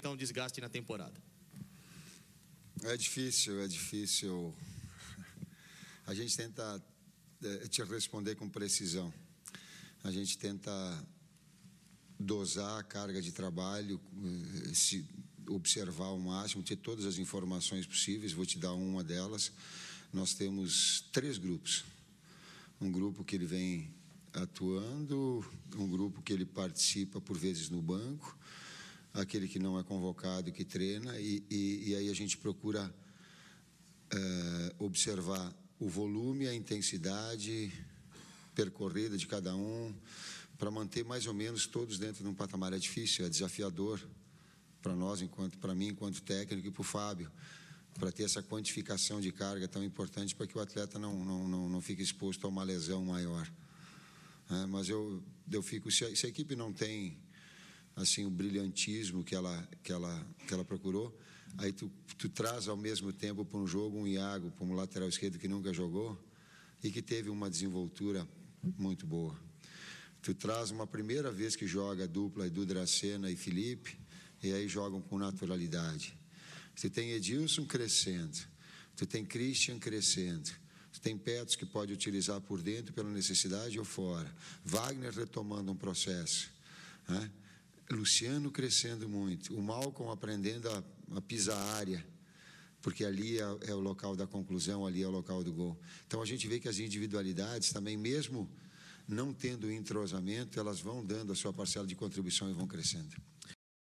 então um desgaste na temporada? É difícil, é difícil. A gente tenta é, te responder com precisão. A gente tenta dosar a carga de trabalho, eh, se observar ao máximo, ter todas as informações possíveis. Vou te dar uma delas. Nós temos três grupos. Um grupo que ele vem atuando, um grupo que ele participa por vezes no banco aquele que não é convocado, que treina, e, e, e aí a gente procura é, observar o volume, a intensidade percorrida de cada um, para manter mais ou menos todos dentro de um patamar. É difícil, é desafiador para nós, enquanto para mim, enquanto técnico, e para o Fábio, para ter essa quantificação de carga tão importante para que o atleta não, não, não, não fique exposto a uma lesão maior. É, mas eu, eu fico, se a, se a equipe não tem assim o brilhantismo que ela que ela que ela procurou aí tu, tu traz ao mesmo tempo para um jogo um Iago para um lateral esquerdo que nunca jogou e que teve uma desenvoltura muito boa tu traz uma primeira vez que joga dupla Edu Dracena e Felipe e aí jogam com naturalidade tu tem Edilson crescendo tu tem Christian crescendo tem Petros que pode utilizar por dentro pela necessidade ou fora. Wagner retomando um processo. Né? Luciano crescendo muito, o Malcolm aprendendo a, a pisar a área, porque ali é, é, o local da conclusão, ali é o local do gol. Então a gente vê que as individualidades também, mesmo não tendo entrosamento, elas vão dando a sua parcela de contribuição e vão crescendo.